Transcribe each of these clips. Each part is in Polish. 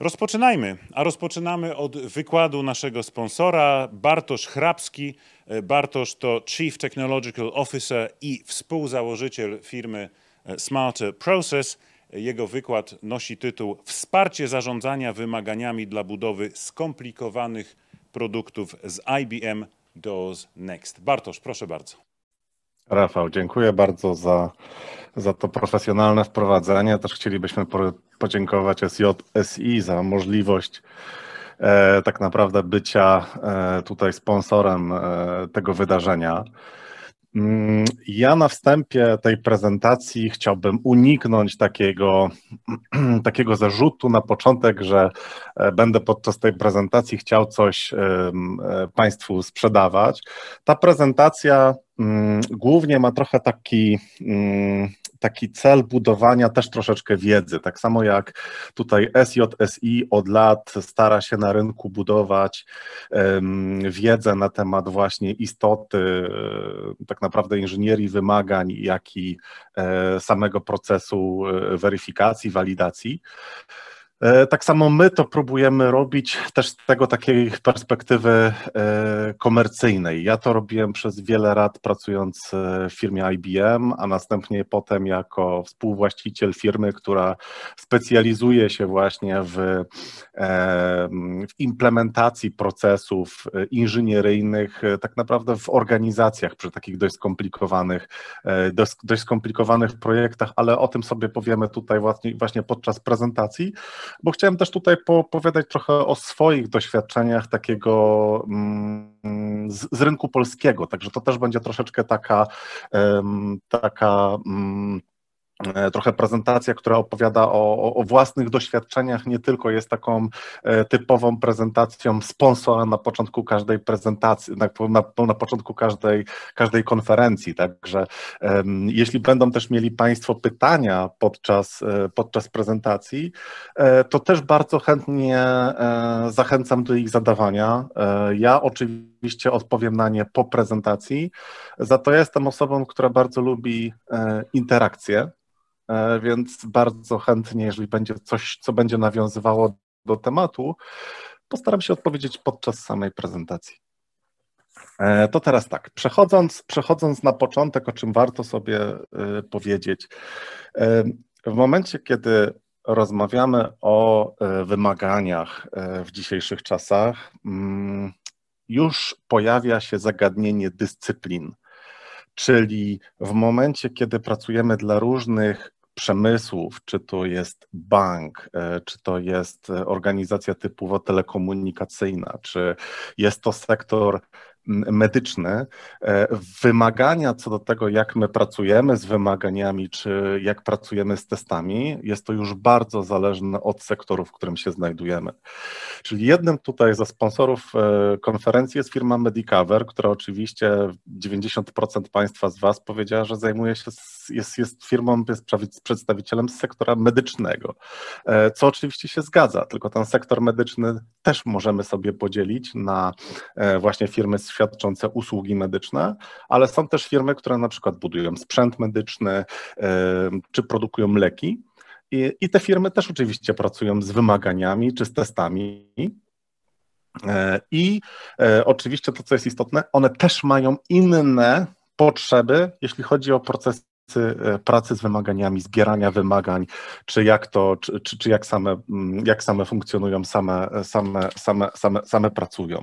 Rozpoczynajmy, a rozpoczynamy od wykładu naszego sponsora Bartosz Hrabski. E, Bartosz to Chief Technological Officer i współzałożyciel firmy e, Smarter Process. E, Jego wykład nosi tytuł Wsparcie zarządzania wymaganiami dla budowy skomplikowanych produktów z IBM Doors Next. Bartosz, proszę bardzo. Rafał, dziękuję bardzo za, za to profesjonalne wprowadzenie. Też chcielibyśmy podziękować SJSI za możliwość e, tak naprawdę bycia e, tutaj sponsorem e, tego wydarzenia. Mm, ja na wstępie tej prezentacji chciałbym uniknąć takiego, takiego zarzutu na początek, że e, będę podczas tej prezentacji chciał coś e, Państwu sprzedawać. Ta prezentacja mm, głównie ma trochę taki mm, taki cel budowania też troszeczkę wiedzy. Tak samo jak tutaj SJSI od lat stara się na rynku budować um, wiedzę na temat właśnie istoty, e, tak naprawdę inżynierii wymagań, jak i e, samego procesu e, weryfikacji, walidacji. E, tak samo my to próbujemy robić też z tego takiej perspektywy e, komercyjnej. Ja to robiłem przez wiele lat pracując e, w firmie IBM, a następnie potem jako współwłaściciel firmy, która specjalizuje się właśnie w, w implementacji procesów inżynieryjnych, tak naprawdę w organizacjach przy takich dość skomplikowanych, dość, dość skomplikowanych projektach, ale o tym sobie powiemy tutaj właśnie, właśnie podczas prezentacji bo chciałem też tutaj opowiadać trochę o swoich doświadczeniach takiego mm, z, z rynku polskiego, także to też będzie troszeczkę taka, taka mm, E, trochę prezentacja, która opowiada o, o, własnych doświadczeniach, nie tylko jest taką e, typową prezentacją sponsora na początku każdej prezentacji, na, na, na początku każdej, każdej konferencji. Także jeśli będą też mieli Państwo pytania podczas, e, podczas prezentacji, to też bardzo chętnie zachęcam do ich zadawania. Ja oczywiście odpowiem na nie po prezentacji. Za to ja jestem osobą, która bardzo lubi interakcje E, więc bardzo chętnie, jeżeli będzie coś, co będzie nawiązywało do tematu, postaram się odpowiedzieć podczas samej prezentacji. E, to teraz tak, przechodząc, przechodząc na początek, o czym warto sobie e, powiedzieć. W momencie, kiedy rozmawiamy o wymaganiach w dzisiejszych czasach, mm, już pojawia się zagadnienie dyscyplin. Czyli w momencie, kiedy pracujemy dla różnych przemysłów, czy to jest bank, e, czy to jest e, organizacja typowo telekomunikacyjna, czy jest to sektor medyczny, e, wymagania co do tego, jak my pracujemy z wymaganiami, czy jak pracujemy z testami, jest to już bardzo zależne od sektoru, w którym się znajdujemy. Czyli jednym tutaj ze sponsorów e, konferencji jest firma Medicover, która oczywiście 90% Państwa z Was powiedziała, że zajmuje się, jest, jest firmą, jest przedstawicielem z sektora medycznego, e, co oczywiście się zgadza, tylko ten sektor medyczny też możemy sobie podzielić na właśnie firmy z świadczące usługi medyczne, ale są też firmy, które na przykład budują sprzęt medyczny e, czy produkują leki. I, te firmy też oczywiście pracują z wymaganiami czy z testami. E, I e, oczywiście to, co jest istotne, one też mają inne potrzeby, jeśli chodzi o proces pracy z wymaganiami, zbierania wymagań, czy jak to, czy, czy, czy, jak, same, mm, jak same funkcjonują, same, same, same, same, same pracują.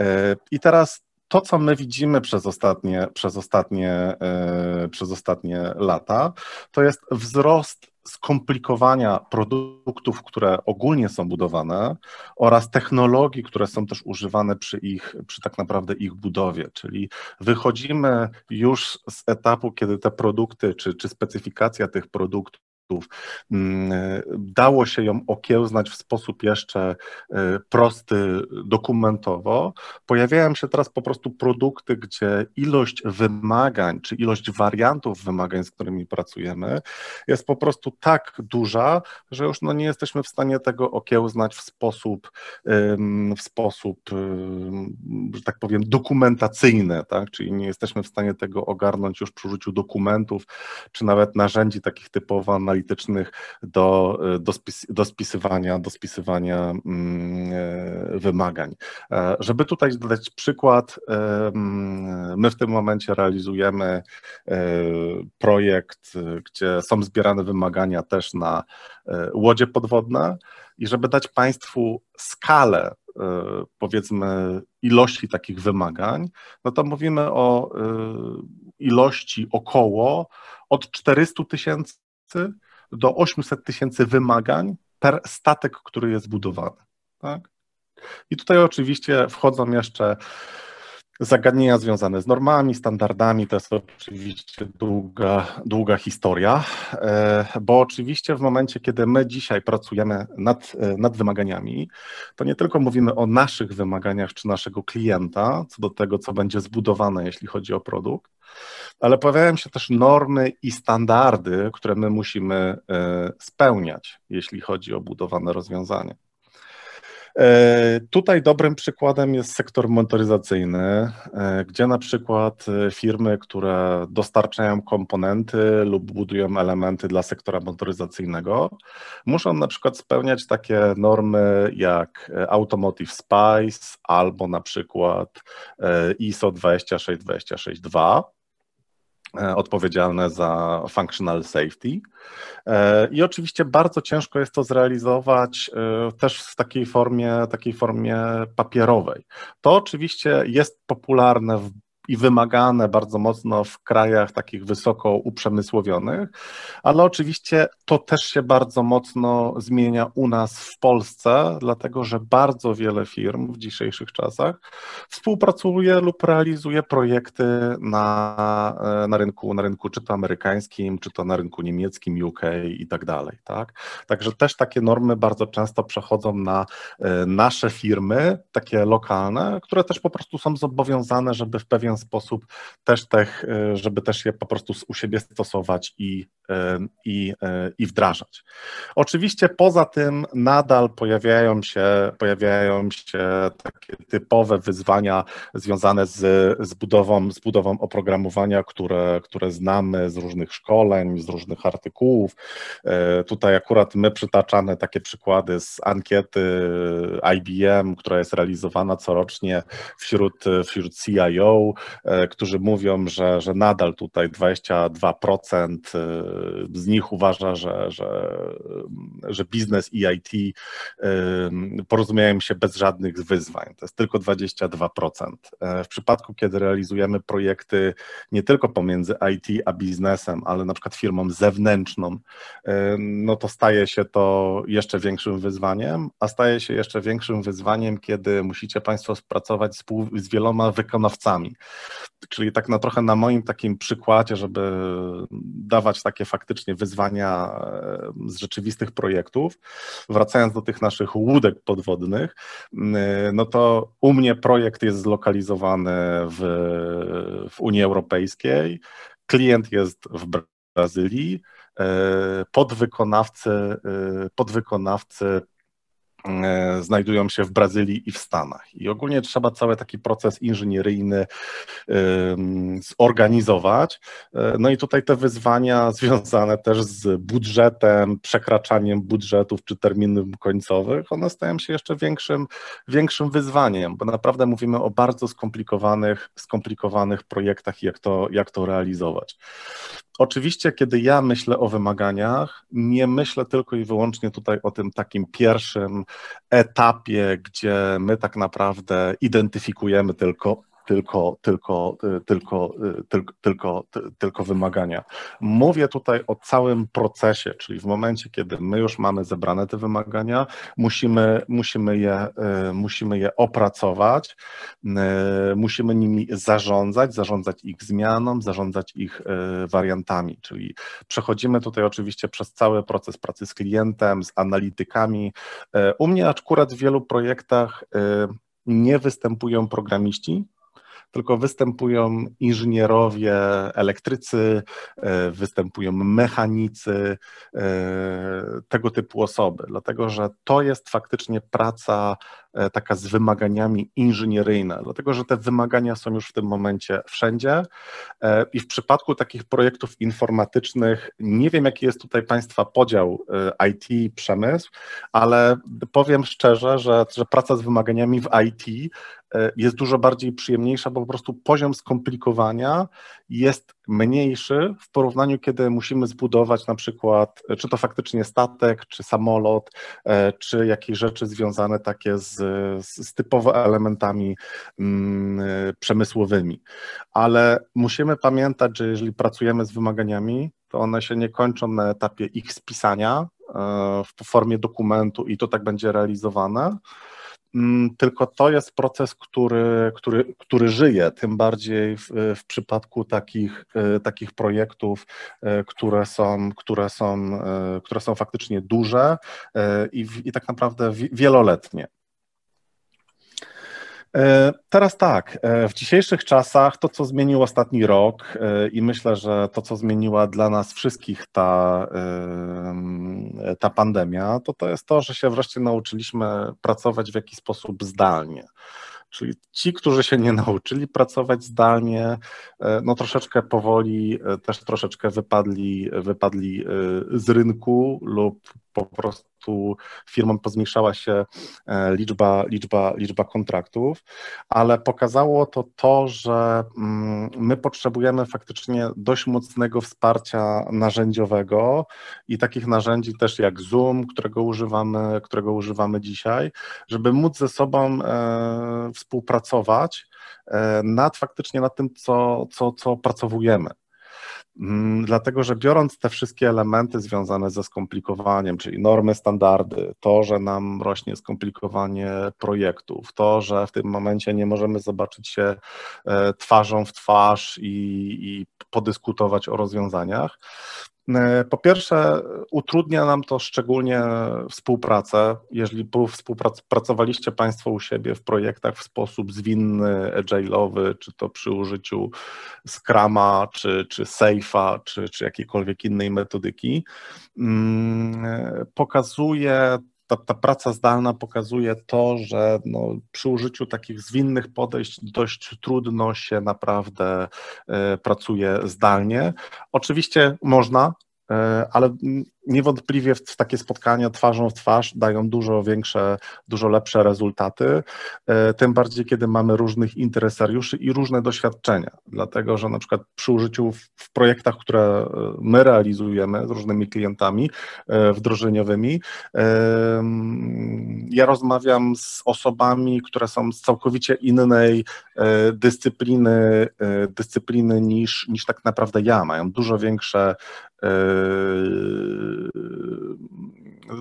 E, I teraz to, co my widzimy przez ostatnie, przez ostatnie, e, przez ostatnie lata, to jest wzrost skomplikowania produktów, które ogólnie są budowane oraz technologii, które są też używane przy ich, przy tak naprawdę ich budowie, czyli wychodzimy już z etapu, kiedy te produkty czy, czy specyfikacja tych produktów Mm, e, dało się ją okiełznać w sposób jeszcze e, prosty dokumentowo. Pojawiają się teraz po prostu produkty, gdzie ilość wymagań czy ilość wariantów wymagań, z którymi pracujemy, jest po prostu tak duża, że już no nie jesteśmy w stanie tego okiełznać w sposób, w sposób że tak powiem, dokumentacyjny, tak? czyli nie jesteśmy w stanie tego ogarnąć już przy użyciu dokumentów czy nawet narzędzi takich typowo analitycznych analitycznych do, do, spis, do spisywania, do spisywania mm, e, wymagań. E, żeby tutaj dodać przykład, my w tym momencie realizujemy e, projekt, gdzie są zbierane wymagania też na łodzie podwodne i żeby dać Państwu skalę powiedzmy ilości takich wymagań, no to mówimy o ilości około od 400 tysięcy do 800 tysięcy wymagań per statek, który jest budowany. Tak? I tutaj oczywiście wchodzą jeszcze Zagadnienia związane z normami, standardami to jest oczywiście długa, długa historia, e, bo oczywiście w momencie, kiedy my dzisiaj pracujemy nad, e, nad wymaganiami, to nie tylko mówimy o naszych wymaganiach czy naszego klienta, co do tego, co będzie zbudowane, jeśli chodzi o produkt, ale pojawiają się też normy i standardy, które my musimy e, spełniać, jeśli chodzi o budowane rozwiązanie. E, tutaj dobrym przykładem jest sektor motoryzacyjny, e, gdzie na przykład e, firmy, które dostarczają komponenty lub budują elementy dla sektora motoryzacyjnego, muszą na przykład spełniać takie normy jak Automotive Spice albo na przykład ISO 26262. E, odpowiedzialne za functional safety. E, I oczywiście bardzo ciężko jest to zrealizować e, też w takiej formie, takiej formie papierowej. To oczywiście jest popularne w i wymagane bardzo mocno w krajach takich wysoko uprzemysłowionych, ale oczywiście to też się bardzo mocno zmienia u nas w Polsce, dlatego że bardzo wiele firm w dzisiejszych czasach współpracuje lub realizuje projekty na, e, na, rynku, na rynku czy to amerykańskim, czy to na rynku niemieckim, UK i tak dalej. Tak? Także też takie normy bardzo często przechodzą na e, nasze firmy, takie lokalne, które też po prostu są zobowiązane, żeby w pewien ten sposób też tech, e, żeby też je po prostu u siebie stosować i, e, i, e, i wdrażać. Oczywiście poza tym nadal pojawiają się, pojawiają się takie typowe wyzwania związane z, z, budową, z budową oprogramowania, które, które znamy z różnych szkoleń, z różnych artykułów. Tutaj akurat my przytaczamy takie przykłady z ankiety IBM, która jest realizowana corocznie wśród, wśród CIO, E, którzy mówią, że, że nadal tutaj 22% e, z nich uważa, że, że, że biznes i IT e, porozumieją się bez żadnych wyzwań. To jest tylko 22%. W przypadku, kiedy realizujemy projekty nie tylko pomiędzy IT a biznesem, ale na przykład firmą zewnętrzną, no to staje się to jeszcze większym wyzwaniem, a staje się jeszcze większym wyzwaniem, kiedy musicie Państwo pracować z wieloma wykonawcami. Czyli tak na trochę na moim takim przykładzie, żeby dawać takie faktycznie wyzwania e, z rzeczywistych projektów, wracając do tych naszych łódek podwodnych, e, no to u mnie projekt jest zlokalizowany w, w Unii Europejskiej, klient jest w Brazylii, e, podwykonawcy, podwykonawcy E, znajdują się w Brazylii i w Stanach. I ogólnie trzeba cały taki proces inżynieryjny e, zorganizować. E, no i tutaj te wyzwania związane też z budżetem, przekraczaniem budżetów czy terminów końcowych, one stają się jeszcze większym, większym wyzwaniem, bo naprawdę mówimy o bardzo skomplikowanych, skomplikowanych projektach, jak to, jak to realizować oczywiście, kiedy ja myślę o wymaganiach, nie myślę tylko i wyłącznie tutaj o tym takim pierwszym etapie, gdzie my tak naprawdę identyfikujemy tylko tylko, tylko, tylko, tylko, tylko, tylko wymagania. Mówię tutaj o całym procesie, czyli w momencie, kiedy my już mamy zebrane te wymagania, musimy, musimy, je, e, musimy je opracować, e, musimy nimi zarządzać, zarządzać ich zmianą, zarządzać ich e, wariantami, czyli przechodzimy tutaj oczywiście przez cały proces pracy z klientem, z analitykami. U mnie akurat w wielu projektach nie występują programiści, tylko występują inżynierowie, elektrycy, e, występują mechanicy, e, tego typu osoby, dlatego że to jest faktycznie praca E, taka z wymaganiami inżynieryjna, dlatego że te wymagania są już w tym momencie wszędzie e, i w przypadku takich projektów informatycznych nie wiem, jaki jest tutaj Państwa podział e, IT przemysł, ale powiem szczerze, że, że praca z wymaganiami w IT jest dużo bardziej przyjemniejsza, bo po prostu poziom skomplikowania jest mniejszy w porównaniu, kiedy musimy zbudować na przykład, czy to faktycznie statek, czy samolot, e, czy jakieś rzeczy związane takie z, z typowo elementami mm, e, przemysłowymi. Ale musimy pamiętać, że jeżeli pracujemy z wymaganiami, to one się nie kończą na etapie ich spisania e, w formie dokumentu i to tak będzie realizowane, Mm, tylko to jest proces, który, który, który żyje, tym bardziej w, w przypadku takich, e, takich projektów, e, które są, które, są, e, które są faktycznie duże i, i tak naprawdę wieloletnie. E, teraz tak, e, w dzisiejszych czasach to, co zmienił ostatni rok e, i myślę, że to, co zmieniła dla nas wszystkich ta, ta pandemia, to to jest to, że się wreszcie nauczyliśmy pracować w jakiś sposób zdalnie. Czyli ci, którzy się nie nauczyli pracować zdalnie, no troszeczkę powoli, też troszeczkę wypadli, wypadli z rynku lub po prostu tu firmom pozmniejszała się e, liczba, liczba, liczba kontraktów, ale pokazało to to, że mm, my potrzebujemy faktycznie dość mocnego wsparcia narzędziowego i takich narzędzi też jak Zoom, którego używamy, którego używamy dzisiaj, żeby móc ze sobą e, współpracować e, nad faktycznie nad tym, co, co, co pracowujemy. Mm, dlatego, że biorąc te wszystkie elementy związane ze skomplikowaniem, czyli normy, standardy, to, że nam rośnie skomplikowanie projektów, to, że w tym momencie nie możemy zobaczyć się e, twarzą w twarz i, i podyskutować o rozwiązaniach, E, po pierwsze, utrudnia nam to szczególnie współpracę. Jeżeli współpracowaliście Państwo u siebie w projektach w sposób zwinny, agile'owy, czy to przy użyciu Scrama, czy, czy Safe'a, czy, czy jakiejkolwiek innej metodyki, mm, pokazuje ta, ta praca zdalna pokazuje to, że no, przy użyciu takich zwinnych podejść dość trudno się naprawdę y, pracuje zdalnie. Oczywiście można, E, ale niewątpliwie w takie spotkania twarzą w twarz dają dużo większe, dużo lepsze rezultaty, e, tym bardziej kiedy mamy różnych interesariuszy i różne doświadczenia, dlatego że na przykład przy użyciu w projektach, które e, my realizujemy z różnymi klientami wdrożeniowymi, ja rozmawiam z osobami, które są z całkowicie innej dyscypliny, dyscypliny niż, niż tak naprawdę ja, mają dużo większe Uh,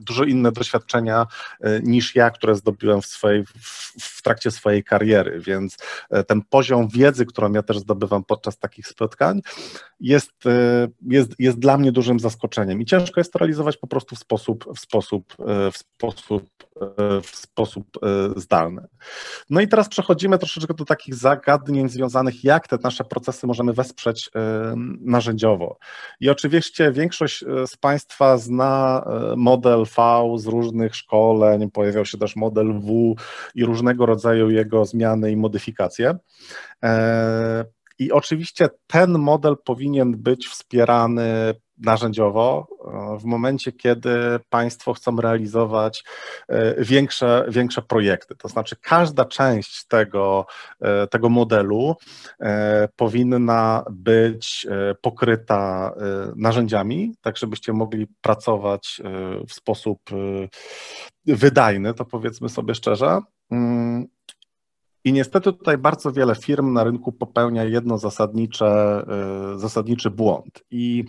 dużo inne doświadczenia e, niż ja, które zdobyłem w, swojej, w, w trakcie swojej kariery, więc e, ten poziom wiedzy, którą ja też zdobywam podczas takich spotkań, jest, e, jest, jest dla mnie dużym zaskoczeniem i ciężko jest to realizować po prostu w sposób, w sposób, w sposób, w sposób zdalny. No i teraz przechodzimy troszeczkę do takich zagadnień związanych, jak te nasze procesy możemy wesprzeć narzędziowo. I oczywiście większość z Państwa zna model, model V z różnych szkoleń, pojawiał się też model W i różnego rodzaju jego zmiany i modyfikacje. E, i oczywiście ten model powinien być wspierany narzędziowo e, w momencie, kiedy państwo chcą realizować e, większe, większe projekty. To znaczy, każda część tego, e, tego modelu powinna być pokryta narzędziami, tak żebyście mogli pracować w sposób wydajny, to powiedzmy sobie szczerze mm, i niestety tutaj bardzo wiele firm na rynku popełnia jedno zasadnicze, y, zasadniczy błąd. I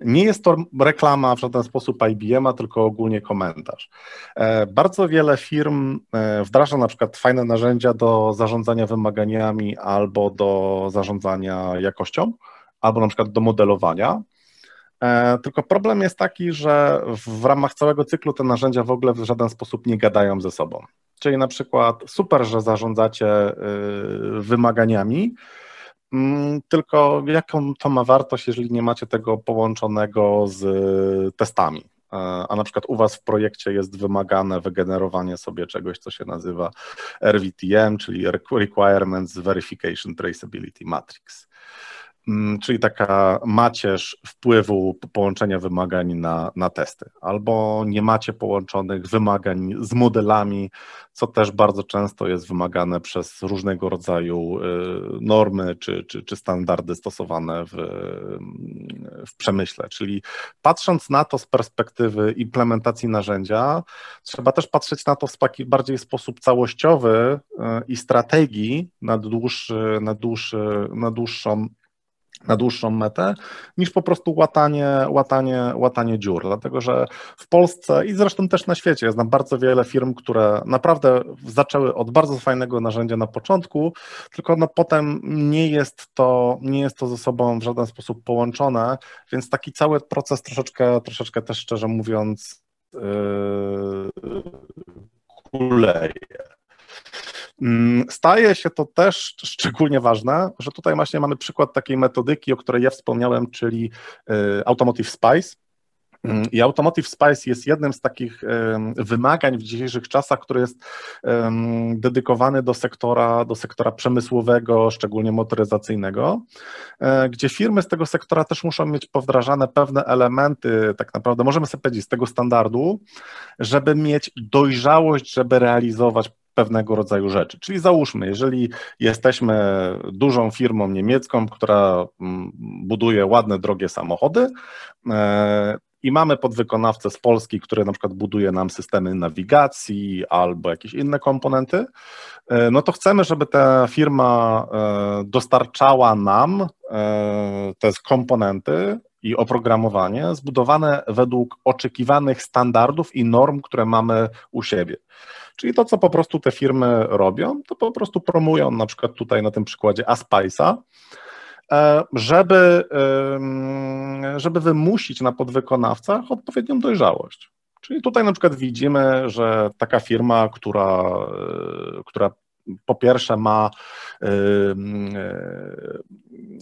nie jest to reklama w żaden sposób IBM-a, tylko ogólnie komentarz. E, bardzo wiele firm e, wdraża na przykład fajne narzędzia do zarządzania wymaganiami albo do zarządzania jakością, albo na przykład do modelowania E, tylko problem jest taki, że w ramach całego cyklu te narzędzia w ogóle w żaden sposób nie gadają ze sobą. Czyli na przykład super, że zarządzacie y, wymaganiami, mm, tylko jaką to ma wartość, jeżeli nie macie tego połączonego z testami? E, a na przykład u Was w projekcie jest wymagane wygenerowanie sobie czegoś, co się nazywa RVTM, czyli Requirements Verification Traceability Matrix. Mm, czyli taka macierz wpływu połączenia wymagań na, na testy, albo nie macie połączonych wymagań z modelami, co też bardzo często jest wymagane przez różnego rodzaju y, normy czy, czy, czy standardy stosowane w, w przemyśle. Czyli patrząc na to z perspektywy implementacji narzędzia, trzeba też patrzeć na to w taki bardziej sposób całościowy y, i strategii na, dłuższy, na, dłuższy, na dłuższą na dłuższą metę, niż po prostu łatanie, łatanie, łatanie dziur. Dlatego, że w Polsce i zresztą też na świecie znam bardzo wiele firm, które naprawdę zaczęły od bardzo fajnego narzędzia na początku, tylko no potem nie jest to, nie jest to ze sobą w żaden sposób połączone, więc taki cały proces troszeczkę, troszeczkę też szczerze mówiąc, yy, kuleje. Mm, staje się to też szczególnie ważne, że tutaj właśnie mamy przykład takiej metodyki, o której ja wspomniałem, czyli y, Automotive Spice. Mm, I Automotive Spice jest jednym z takich wymagań w dzisiejszych czasach, który jest dedykowany do sektora, do sektora przemysłowego, szczególnie motoryzacyjnego, e, gdzie firmy z tego sektora też muszą mieć powdrażane pewne elementy, tak naprawdę możemy sobie powiedzieć, z tego standardu, żeby mieć dojrzałość, żeby realizować pewnego rodzaju rzeczy. Czyli załóżmy, jeżeli jesteśmy dużą firmą niemiecką, która mm, buduje ładne, drogie samochody, e, i mamy podwykonawcę z Polski, który na przykład buduje nam systemy nawigacji albo jakieś inne komponenty, e, no to chcemy, żeby ta firma e, dostarczała nam te komponenty i oprogramowanie zbudowane według oczekiwanych standardów i norm, które mamy u siebie. Czyli to, co po prostu te firmy robią, to po prostu promują na przykład tutaj na tym przykładzie Aspice'a, e, żeby, żeby wymusić na podwykonawcach odpowiednią dojrzałość. Czyli tutaj na przykład widzimy, że taka firma, która, e, która po pierwsze ma, y, y,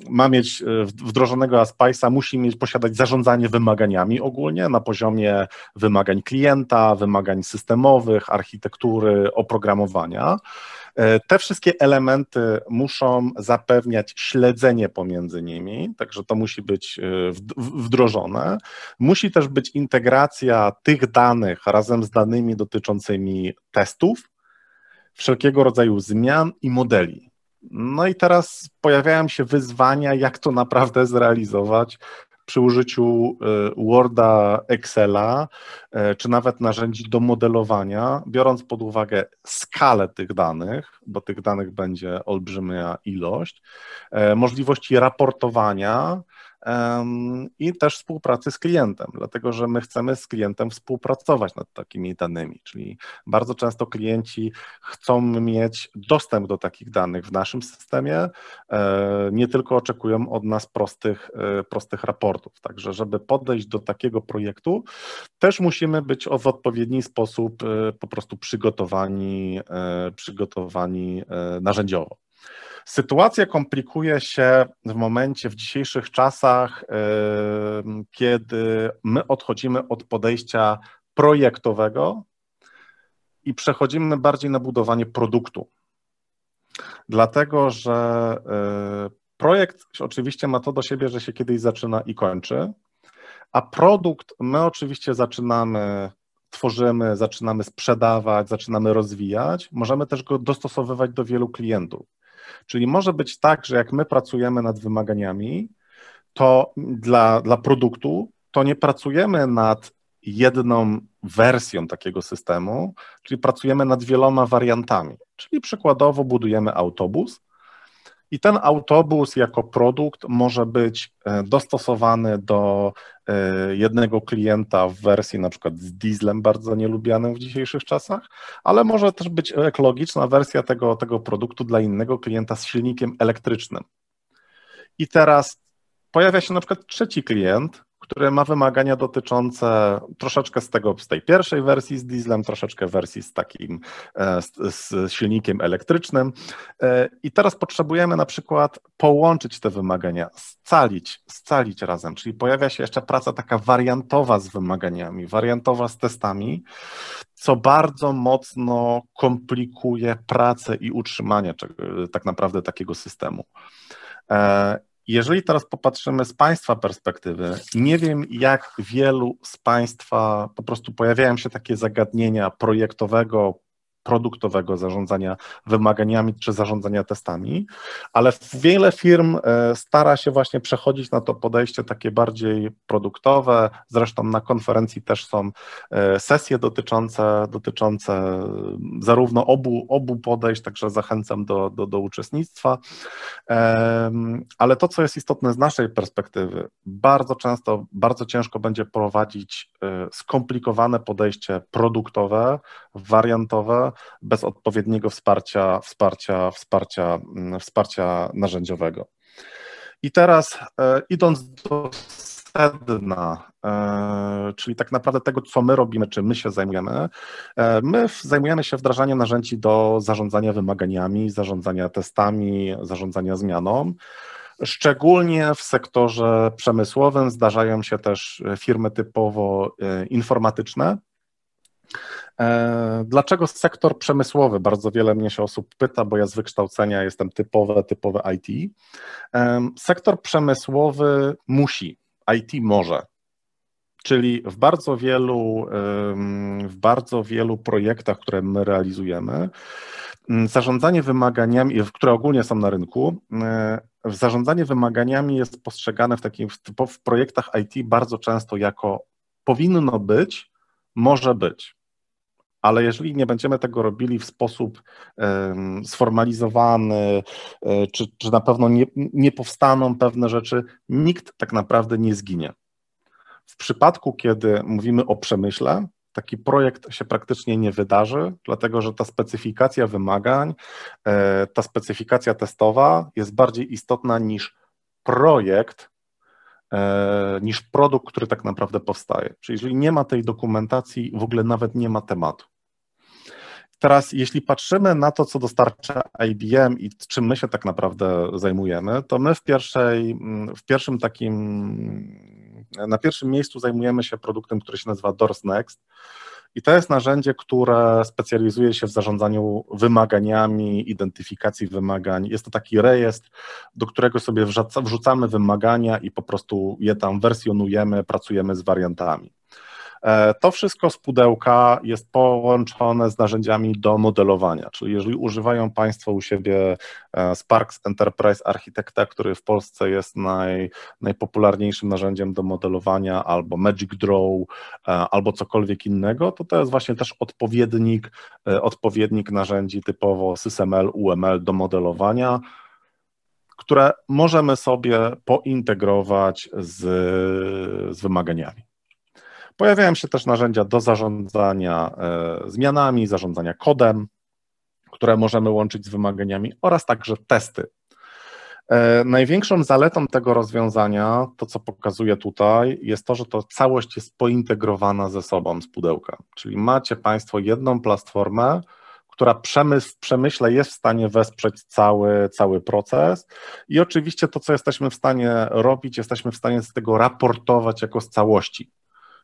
ma mieć y, wdrożonego Aspice'a, musi mieć, posiadać zarządzanie wymaganiami ogólnie na poziomie wymagań klienta, wymagań systemowych, architektury, oprogramowania. Te wszystkie elementy muszą zapewniać śledzenie pomiędzy nimi, także to musi być wdrożone. Musi też być integracja tych danych razem z danymi dotyczącymi testów, wszelkiego rodzaju zmian i modeli. No i teraz pojawiają się wyzwania, jak to naprawdę zrealizować przy użyciu e, Worda, Excela, e, czy nawet narzędzi do modelowania, biorąc pod uwagę skalę tych danych, bo tych danych będzie olbrzymia ilość, e, możliwości raportowania, i też współpracy z klientem, dlatego że my chcemy z klientem współpracować nad takimi danymi, czyli bardzo często klienci chcą mieć dostęp do takich danych w naszym systemie, e, nie tylko oczekują od nas prostych, e, prostych raportów. Także, żeby podejść do takiego projektu, też musimy być w odpowiedni sposób e, po prostu przygotowani, przygotowani narzędziowo. Sytuacja komplikuje się w momencie, w dzisiejszych czasach, e, kiedy my odchodzimy od podejścia projektowego i przechodzimy bardziej na budowanie produktu. Dlatego, że e, projekt oczywiście ma to do siebie, że się kiedyś zaczyna i kończy, a produkt my oczywiście zaczynamy tworzymy, zaczynamy sprzedawać, zaczynamy rozwijać, możemy też go dostosowywać do wielu klientów. Czyli może być tak, że jak my pracujemy nad wymaganiami, to dla, dla produktu to nie pracujemy nad jedną wersją takiego systemu, czyli pracujemy nad wieloma wariantami. Czyli przykładowo budujemy autobus, i ten autobus jako produkt może być e, dostosowany do e, jednego klienta w wersji na przykład z dieslem bardzo nielubianym w dzisiejszych czasach, ale może też być ekologiczna wersja tego, tego produktu dla innego klienta z silnikiem elektrycznym. I teraz pojawia się na przykład trzeci klient, które ma wymagania dotyczące troszeczkę z tego, z tej pierwszej wersji z dieslem, troszeczkę wersji z takim, e, z, z silnikiem elektrycznym. E, I teraz potrzebujemy na przykład połączyć te wymagania, scalić, scalić razem, czyli pojawia się jeszcze praca taka wariantowa z wymaganiami, wariantowa z testami, co bardzo mocno komplikuje pracę i utrzymanie tak naprawdę takiego systemu. E, jeżeli teraz popatrzymy z Państwa perspektywy, nie wiem, jak wielu z Państwa po prostu pojawiają się takie zagadnienia projektowego produktowego zarządzania wymaganiami czy zarządzania testami, ale wiele firm e, stara się właśnie przechodzić na to podejście takie bardziej produktowe. Zresztą na konferencji też są e, sesje dotyczące, dotyczące zarówno obu, obu podejść, także zachęcam do, do, do uczestnictwa. Ale to, co jest istotne z naszej perspektywy, bardzo często, bardzo ciężko będzie prowadzić e, skomplikowane podejście produktowe, wariantowe, bez odpowiedniego wsparcia, wsparcia, wsparcia, mm, wsparcia narzędziowego. I teraz e, idąc do sedna, e, czyli tak naprawdę tego, co my robimy, czym my się zajmujemy. E, my zajmujemy się wdrażaniem narzędzi do zarządzania wymaganiami, zarządzania testami, zarządzania zmianą. Szczególnie w sektorze przemysłowym zdarzają się też firmy typowo informatyczne, E, dlaczego sektor przemysłowy? Bardzo wiele mnie się osób pyta, bo ja z wykształcenia jestem typowe, typowe IT. E, sektor przemysłowy musi, IT może. Czyli w bardzo wielu, w bardzo wielu projektach, które my realizujemy, zarządzanie wymaganiami, które ogólnie są na rynku, e, zarządzanie wymaganiami jest postrzegane w takim w, w projektach IT bardzo często jako powinno być, może być ale jeżeli nie będziemy tego robili w sposób um, sformalizowany, e, czy, czy na pewno nie, nie powstaną pewne rzeczy, nikt tak naprawdę nie zginie. W przypadku, kiedy mówimy o przemyśle, taki projekt się praktycznie nie wydarzy, dlatego że ta specyfikacja wymagań, e, ta specyfikacja testowa jest bardziej istotna niż projekt, e, niż produkt, który tak naprawdę powstaje. Czyli jeżeli nie ma tej dokumentacji, w ogóle nawet nie ma tematu. Teraz, jeśli patrzymy na to, co dostarcza IBM i czym my się tak naprawdę zajmujemy, to my w, pierwszej, mm, w pierwszym takim, na pierwszym miejscu zajmujemy się produktem, który się nazywa Doors Next. I to jest narzędzie, które specjalizuje się w zarządzaniu wymaganiami, identyfikacji wymagań. Jest to taki rejestr, do którego sobie wrzucamy wymagania i po prostu je tam wersjonujemy, pracujemy z wariantami. E, to wszystko z pudełka jest połączone z narzędziami do modelowania, czyli jeżeli używają Państwo u siebie e, Sparks Enterprise Architekta, który w Polsce jest naj, najpopularniejszym narzędziem do modelowania, albo Magic Draw, e, albo cokolwiek innego, to to jest właśnie też odpowiednik, odpowiednik narzędzi typowo SysML, UML do modelowania które możemy sobie pointegrować z, z wymaganiami. Pojawiają się też narzędzia do zarządzania e, zmianami, zarządzania kodem, które możemy łączyć z wymaganiami oraz także testy. E, największą zaletą tego rozwiązania, to co pokazuję tutaj, jest to, że to całość jest pointegrowana ze sobą z pudełka. Czyli macie Państwo jedną platformę, która w przemyśle jest w stanie wesprzeć cały, cały proces. I oczywiście to, co jesteśmy w stanie robić, jesteśmy w stanie z tego raportować jako z całości.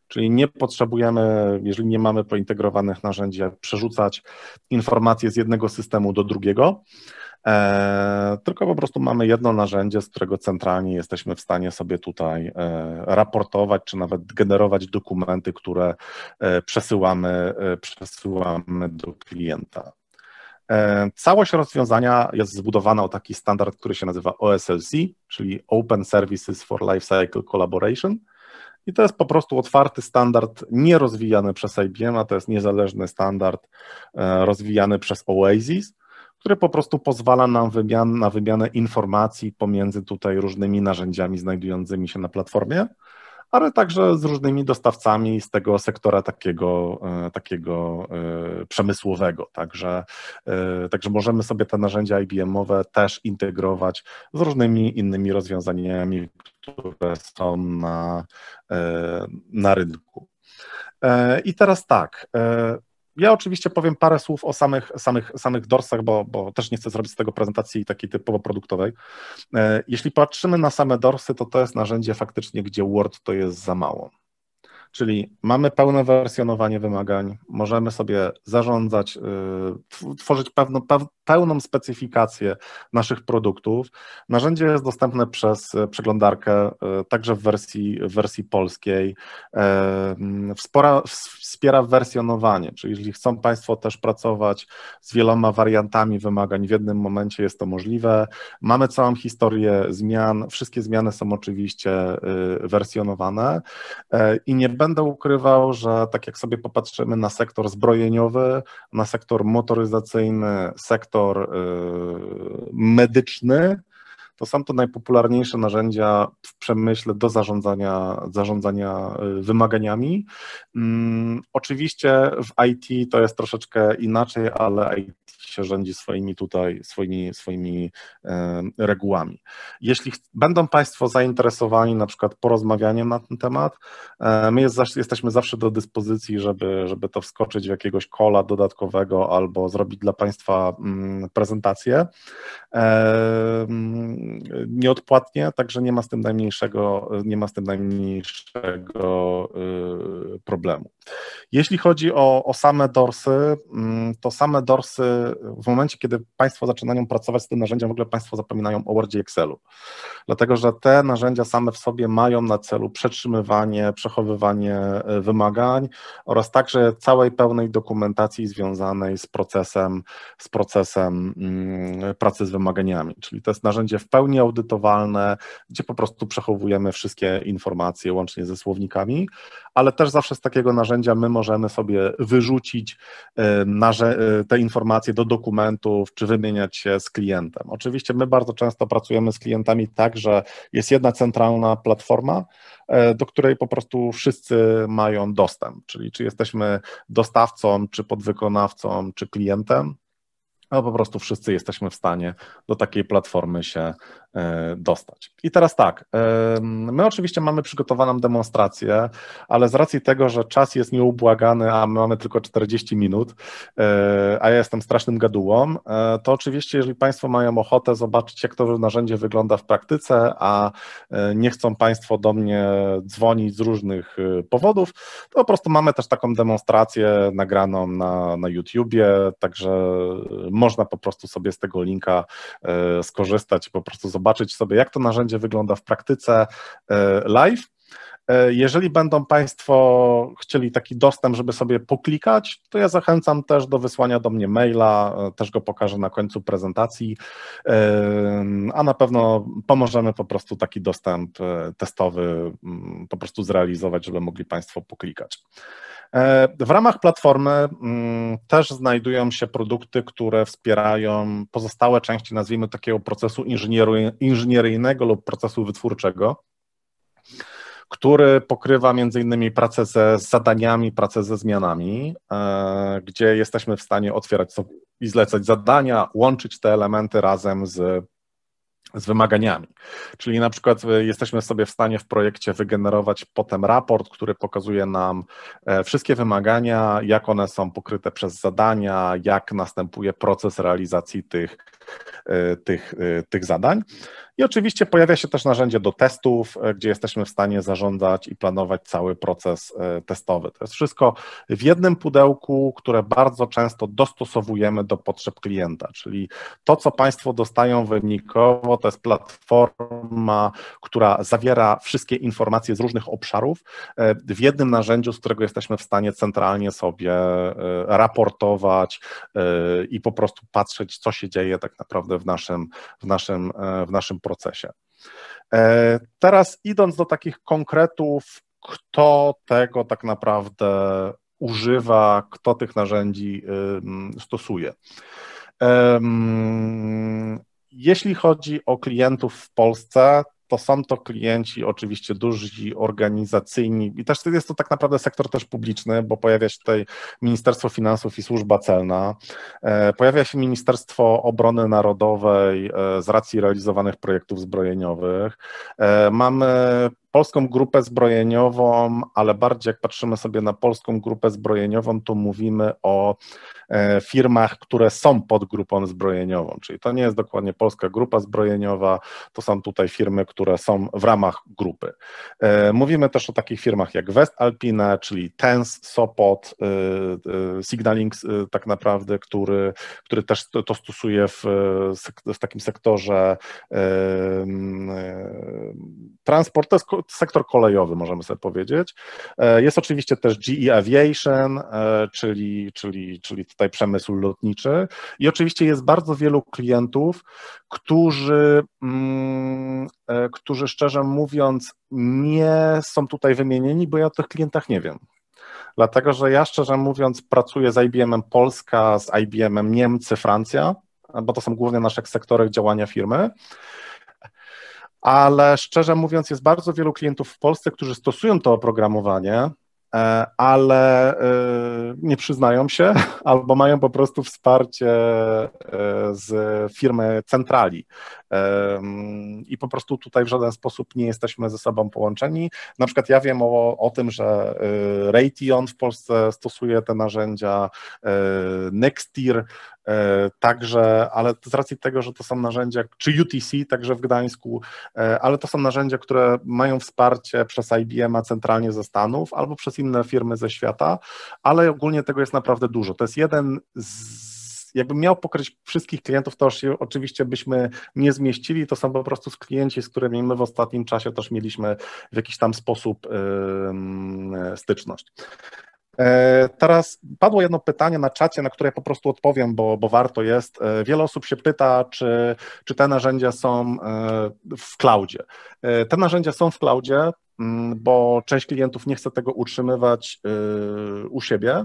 Czyli nie potrzebujemy, jeżeli nie mamy pointegrowanych narzędzi, przerzucać informacje z jednego systemu do drugiego, e, tylko po prostu mamy jedno narzędzie, z którego centralnie jesteśmy w stanie sobie tutaj e, raportować, czy nawet generować dokumenty, które e, przesyłamy, e, przesyłamy do klienta. E, całość rozwiązania jest zbudowana o taki standard, który się nazywa OSLC, czyli Open Services for Lifecycle Collaboration. I to jest po prostu otwarty standard, nie rozwijany przez IBM, a to jest niezależny standard e, rozwijany przez Oasis, który po prostu pozwala nam wymian, na wymianę informacji pomiędzy tutaj różnymi narzędziami znajdującymi się na platformie, ale także z różnymi dostawcami z tego sektora takiego, e, takiego e, przemysłowego. Także, także możemy sobie te narzędzia IBM-owe też integrować z różnymi innymi rozwiązaniami, które są na, e, na rynku. E, I teraz tak. E, ja oczywiście powiem parę słów o samych, samych, samych dorsach, bo, bo też nie chcę zrobić z tego prezentacji takiej typowo produktowej. Jeśli patrzymy na same dorsy, to to jest narzędzie faktycznie, gdzie Word to jest za mało. Czyli mamy pełne wersjonowanie wymagań, możemy sobie zarządzać, y, tworzyć pewną, pełną specyfikację naszych produktów. Narzędzie jest dostępne przez y, przeglądarkę y, także w wersji, w wersji polskiej. Wspora, wspiera wersjonowanie, czyli jeżeli chcą Państwo też pracować z wieloma wariantami wymagań, w jednym momencie jest to możliwe. Mamy całą historię zmian, wszystkie zmiany są oczywiście wersjonowane i nie będę ukrywał, że tak jak sobie popatrzymy na sektor zbrojeniowy, na sektor motoryzacyjny, sektor y, medyczny, to są to najpopularniejsze narzędzia w przemyśle do zarządzania, zarządzania y, wymaganiami. Mm, oczywiście w IT to jest troszeczkę inaczej, ale IT się rządzi swoimi tutaj, swoimi, swoimi y, regułami. Jeśli będą Państwo zainteresowani na przykład porozmawianiem na ten temat, y, my jest, jesteśmy zawsze do dyspozycji, żeby, żeby to wskoczyć w jakiegoś kola dodatkowego albo zrobić dla Państwa mm, prezentację. E, mm, nieodpłatnie, także nie ma z tym najmniejszego, nie ma z tym najmniejszego y, problemu. Jeśli chodzi o, o same dorsy, mm, to same dorsy w momencie, kiedy Państwo zaczynają pracować z tym narzędziem, w ogóle Państwo zapominają o Wordzie i Excelu, dlatego że te narzędzia same w sobie mają na celu przetrzymywanie, przechowywanie y, wymagań oraz także całej pełnej dokumentacji związanej z procesem, z procesem mm, pracy z wymaganiami, czyli to jest narzędzie w pełni pełni audytowalne, gdzie po prostu przechowujemy wszystkie informacje łącznie ze słownikami, ale też zawsze z takiego narzędzia my możemy sobie wyrzucić e, e, te informacje do dokumentów, czy wymieniać się z klientem. Oczywiście my bardzo często pracujemy z klientami tak, że jest jedna centralna platforma, e, do której po prostu wszyscy mają dostęp, czyli czy jesteśmy dostawcą, czy podwykonawcą, czy klientem, a po prostu wszyscy jesteśmy w stanie do takiej platformy się E, dostać. I teraz tak, e, my oczywiście mamy przygotowaną demonstrację, ale z racji tego, że czas jest nieubłagany, a my mamy tylko 40 minut, e, a ja jestem strasznym gadułą, to oczywiście, jeżeli Państwo mają ochotę zobaczyć, jak to narzędzie wygląda w praktyce, a nie chcą Państwo do mnie dzwonić z różnych powodów, to po prostu mamy też taką demonstrację nagraną na, na YouTubie, także można po prostu sobie z tego linka skorzystać i po prostu zobaczyć, zobaczyć sobie, jak to narzędzie wygląda w praktyce e, live. E, jeżeli będą Państwo chcieli taki dostęp, żeby sobie poklikać, to ja zachęcam też do wysłania do mnie maila, e, też go pokażę na końcu prezentacji, a na pewno pomożemy po prostu taki dostęp testowy mm, po prostu zrealizować, żeby mogli Państwo poklikać. E, w ramach platformy mm, też znajdują się produkty, które wspierają pozostałe części, nazwijmy takiego procesu inżynieryjnego lub procesu wytwórczego, który pokrywa między innymi pracę ze zadaniami, pracę ze zmianami, e, gdzie jesteśmy w stanie otwierać i zlecać zadania, łączyć te elementy razem z z wymaganiami. Czyli na przykład e, jesteśmy sobie w stanie w projekcie wygenerować potem raport, który pokazuje nam e, wszystkie wymagania, jak one są pokryte przez zadania, jak następuje proces realizacji tych E, tych, e, tych zadań. I oczywiście pojawia się też narzędzie do testów, e, gdzie jesteśmy w stanie zarządzać i planować cały proces testowy. To jest wszystko w jednym pudełku, które bardzo często dostosowujemy do potrzeb klienta, czyli to, co Państwo dostają wynikowo, to jest platforma, która zawiera wszystkie informacje z różnych obszarów w jednym narzędziu, z którego jesteśmy w stanie centralnie sobie raportować i po prostu patrzeć, co się dzieje tak tak naprawdę w naszym, w naszym, e, w naszym procesie. E, teraz idąc do takich konkretów, kto tego tak naprawdę używa, kto tych narzędzi stosuje. Jeśli chodzi o klientów w Polsce, to są to klienci oczywiście duzi, organizacyjni i też jest to tak naprawdę sektor też publiczny, bo pojawia się tutaj Ministerstwo Finansów i Służba Celna, e, pojawia się Ministerstwo Obrony Narodowej e, z racji realizowanych projektów zbrojeniowych, e, mamy polską grupę zbrojeniową, ale bardziej jak patrzymy sobie na polską grupę zbrojeniową, to mówimy o e, firmach, które są pod grupą zbrojeniową, czyli to nie jest dokładnie polska grupa zbrojeniowa, to są tutaj firmy, które są w ramach grupy. E, mówimy też o takich firmach jak Westalpina, czyli TENS, Sopot, e, Signaling tak naprawdę, który, który też to stosuje w, w takim sektorze transport, to jest sektor kolejowy, możemy sobie powiedzieć. E, jest oczywiście też GE Aviation, e, czyli, czyli, czyli tutaj przemysł lotniczy. I oczywiście jest bardzo wielu klientów, którzy, mm, e, którzy szczerze mówiąc nie są tutaj wymienieni, bo ja o tych klientach nie wiem. Dlatego, że ja szczerze mówiąc pracuję z IBM Polska, z IBM Niemcy, Francja, bo to są głównie nasze sektory działania firmy ale szczerze mówiąc, jest bardzo wielu klientów w Polsce, którzy stosują to oprogramowanie, e, ale e, nie przyznają się albo mają po prostu wsparcie e, z firmy centrali, i po prostu tutaj w żaden sposób nie jesteśmy ze sobą połączeni. Na przykład ja wiem o, o tym, że y, Raytheon w Polsce stosuje te narzędzia, y, Nextir y, także, ale z racji tego, że to są narzędzia, czy UTC także w Gdańsku, ale to są narzędzia, które mają wsparcie przez IBM-a centralnie ze Stanów albo przez inne firmy ze świata, ale ogólnie tego jest naprawdę dużo. To jest jeden z jakbym miał pokryć wszystkich klientów, to oczywiście byśmy nie zmieścili. To są po prostu klienci, z którymi my w ostatnim czasie też mieliśmy w jakiś tam sposób styczność. E, teraz padło jedno pytanie na czacie, na które ja po prostu odpowiem, bo, bo warto jest. E, wiele osób się pyta, czy, czy te narzędzia są e, w cloudzie. Te narzędzia są w cloudzie, mm, bo część klientów nie chce tego utrzymywać y, u siebie,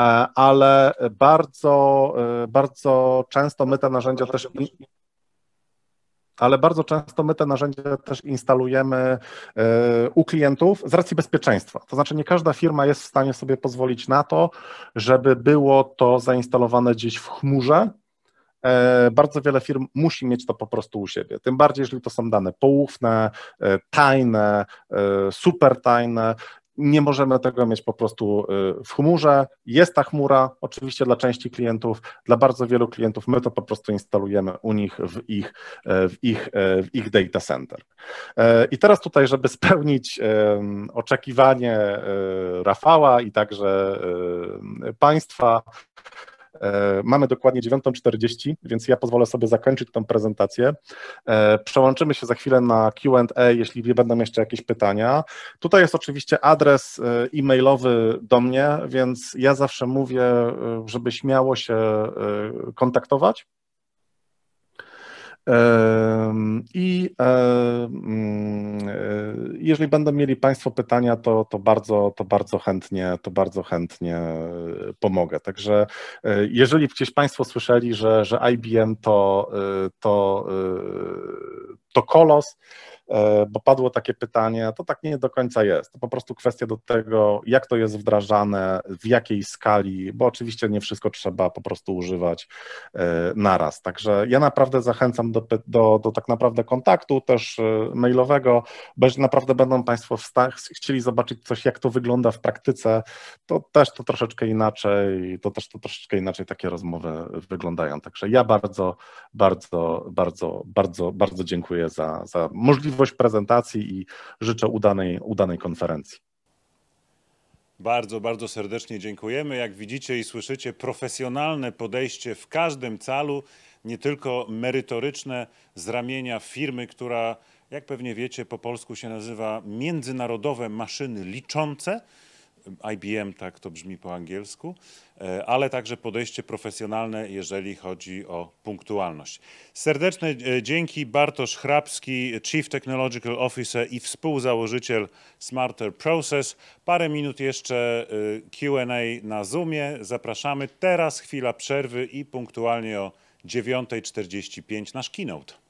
E, ale bardzo, e, bardzo często my te narzędzia też ale bardzo często my te narzędzia też instalujemy e, u klientów z racji bezpieczeństwa. To znaczy, nie każda firma jest w stanie sobie pozwolić na to, żeby było to zainstalowane gdzieś w chmurze. Bardzo wiele firm musi mieć to po prostu u siebie. Tym bardziej, jeżeli to są dane poufne, tajne, super tajne nie możemy tego mieć po prostu y, w chmurze. Jest ta chmura, oczywiście dla części klientów, dla bardzo wielu klientów my to po prostu instalujemy u nich w ich, e, w ich, e, w ich data center. E, I teraz tutaj, żeby spełnić oczekiwanie Rafała i także Państwa, E, mamy dokładnie 9.40, więc ja pozwolę sobie zakończyć tę prezentację. E, przełączymy się za chwilę na QA, jeśli będą jeszcze jakieś pytania. Tutaj jest oczywiście adres e, e-mailowy do mnie, więc ja zawsze mówię, żeby śmiało się kontaktować. I e, mm, e, jeżeli będą mieli Państwo pytania, to, to, bardzo, to bardzo chętnie, to bardzo chętnie e, pomogę. Także jeżeli gdzieś Państwo słyszeli, że, że IBM to, to, to kolos, E, bo padło takie pytanie, to tak nie do końca jest. To po prostu kwestia do tego, jak to jest wdrażane, w jakiej skali, bo oczywiście nie wszystko trzeba po prostu używać e, naraz. Także ja naprawdę zachęcam do, do, do tak naprawdę kontaktu też e, mailowego, bo naprawdę będą Państwo chcieli zobaczyć coś, jak to wygląda w praktyce, to też to troszeczkę inaczej, to też to troszeczkę inaczej takie rozmowy wyglądają. Także ja bardzo, bardzo, bardzo, bardzo, bardzo dziękuję za, za możliwość możliwość prezentacji i życzę udanej, udanej konferencji. Bardzo, bardzo serdecznie dziękujemy. Jak widzicie i słyszycie, profesjonalne podejście w każdym calu, nie tylko merytoryczne z ramienia firmy, która, jak pewnie wiecie, po polsku się nazywa Międzynarodowe Maszyny Liczące. IBM, tak to brzmi po angielsku, e, ale także podejście profesjonalne, jeżeli chodzi o punktualność. Serdeczne e, dzięki Bartosz Hrabski, Chief Technological Officer i współzałożyciel Smarter Process. Parę minut jeszcze e, Q&A na Zoomie. Zapraszamy. Teraz chwila przerwy i punktualnie o 9.45 nasz keynote.